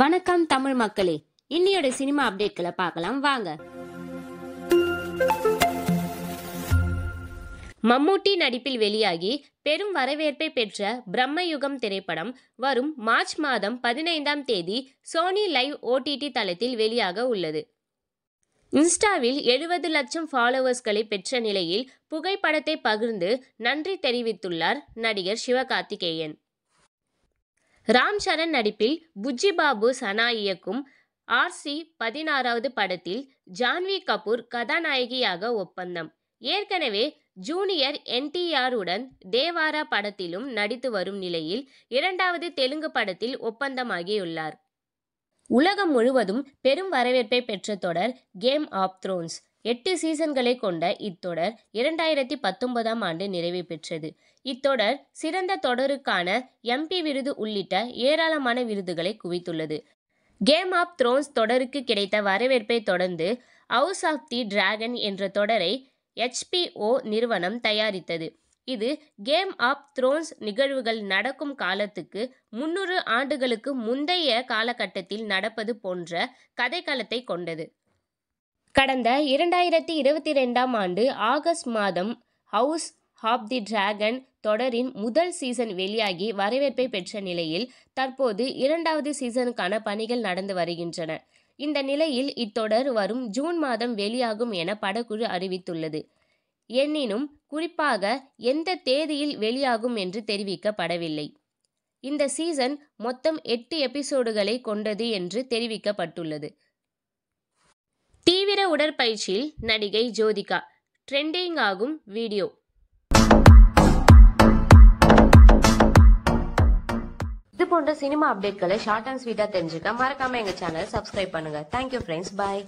வணக்கம் தமிழ் மக்களே இன்னியோட சினிமா அப்டேட்களை பார்க்கலாம் வாங்க மம்மூட்டி நடிப்பில் வெளியாகி பெரும் வரவேற்பை பெற்ற பிரம்மயுகம் திரைப்படம் வரும் மார்ச் மாதம் பதினைந்தாம் தேதி சோனி லைவ் ஓடிடி தளத்தில் வெளியாக உள்ளது இன்ஸ்டாவில் எழுபது லட்சம் ஃபாலோவர்ஸ்களை பெற்ற நிலையில் புகைப்படத்தை பகிர்ந்து நன்றி தெரிவித்துள்ளார் நடிகர் சிவகார்த்திகேயன் ராம் சரண் நடிப்பில் புஜ்ஜி பாபு சனா இயக்கும் ஆர் சி பதினாறாவது படத்தில் ஜான்வி கபூர் கதாநாயகியாக ஒப்பந்தம் ஏற்கனவே ஜூனியர் என்டிஆருடன் தேவாரா படத்திலும் நடித்து வரும் நிலையில் இரண்டாவது தெலுங்கு படத்தில் ஒப்பந்தமாகியுள்ளார் உலகம் முழுவதும் பெரும் வரவேற்பை பெற்ற தொடர் கேம் ஆஃப் த்ரோன்ஸ் எட்டு சீசன்களை கொண்ட இத்தொடர் இரண்டாயிரத்தி பத்தொன்பதாம் ஆண்டு நிறைவு பெற்றது இத்தொடர் சிறந்த தொடருக்கான எம்பி விருது உள்ளிட்ட ஏராளமான விருதுகளை குவித்துள்ளது கேம் ஆஃப் த்ரோன்ஸ் தொடருக்கு கிடைத்த வரவேற்பை தொடர்ந்து ஹவுஸ் ஆஃப் தி டிராகன் என்ற தொடரை ஹெச்பிஓ நிறுவனம் தயாரித்தது இது கேம் ஆஃப் த்ரோன்ஸ் நிகழ்வுகள் நடக்கும் காலத்துக்கு முன்னூறு ஆண்டுகளுக்கு முந்தைய காலகட்டத்தில் நடப்பது போன்ற கதைக்களத்தை கொண்டது கடந்த இரண்டாயிரத்தி இருபத்தி ரெண்டாம் ஆண்டு ஆகஸ்ட் மாதம் ஹவுஸ் ஆஃப் தி டிராகன் தொடரின் முதல் சீசன் வெளியாகி வரவேற்பை பெற்ற நிலையில் தற்போது இரண்டாவது சீசனுக்கான பணிகள் நடந்து வருகின்றன இந்த நிலையில் இத்தொடர் வரும் ஜூன் மாதம் வெளியாகும் என படக்குழு அறிவித்துள்ளது எனினும் குறிப்பாக எந்த தேதியில் வெளியாகும் என்று தெரிவிக்கப்படவில்லை இந்த சீசன் மொத்தம் எட்டு எபிசோடுகளை கொண்டது என்று தெரிவிக்கப்பட்டுள்ளது உடற்பயிற்சியில் நடிகை ஜோதிகா ட்ரெண்டிங் ஆகும் வீடியோ இது போன்ற சினிமா அப்டேட்களை ஷார்ட் அண்ட் ஸ்வீட்டாக தெரிஞ்சுக்க மறக்காம எங்க சேனல் சப்ஸ்கிரைப் பண்ணுங்க தேங்க்யூ ஃப்ரெண்ட்ஸ் பாய்